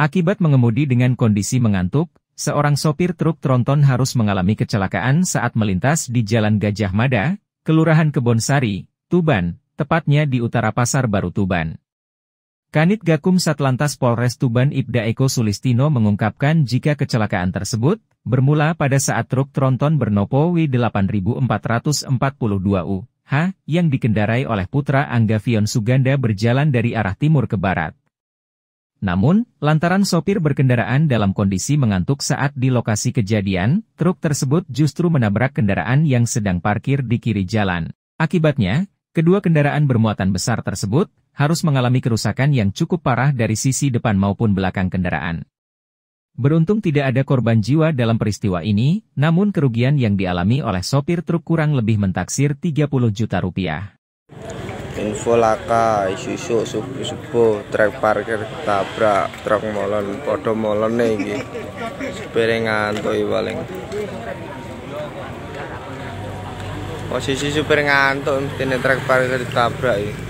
Akibat mengemudi dengan kondisi mengantuk, seorang sopir truk tronton harus mengalami kecelakaan saat melintas di Jalan Gajah Mada, Kelurahan Kebonsari, Tuban, tepatnya di utara Pasar Baru Tuban. Kanit Gakum Satlantas Polres Tuban Ibda Eko Sulistino mengungkapkan jika kecelakaan tersebut bermula pada saat truk tronton bernopo W8442UH yang dikendarai oleh putra Angga Vion Suganda berjalan dari arah timur ke barat. Namun, lantaran sopir berkendaraan dalam kondisi mengantuk saat di lokasi kejadian, truk tersebut justru menabrak kendaraan yang sedang parkir di kiri jalan. Akibatnya, kedua kendaraan bermuatan besar tersebut harus mengalami kerusakan yang cukup parah dari sisi depan maupun belakang kendaraan. Beruntung tidak ada korban jiwa dalam peristiwa ini, namun kerugian yang dialami oleh sopir truk kurang lebih mentaksir 30 juta rupiah. info laka isu-isu subuh-subuh trek parkir tabrak truk molen podo molen nih gitu sepere ngantoi paling posisi super ngantuk mesti trek parkir ditabrak ini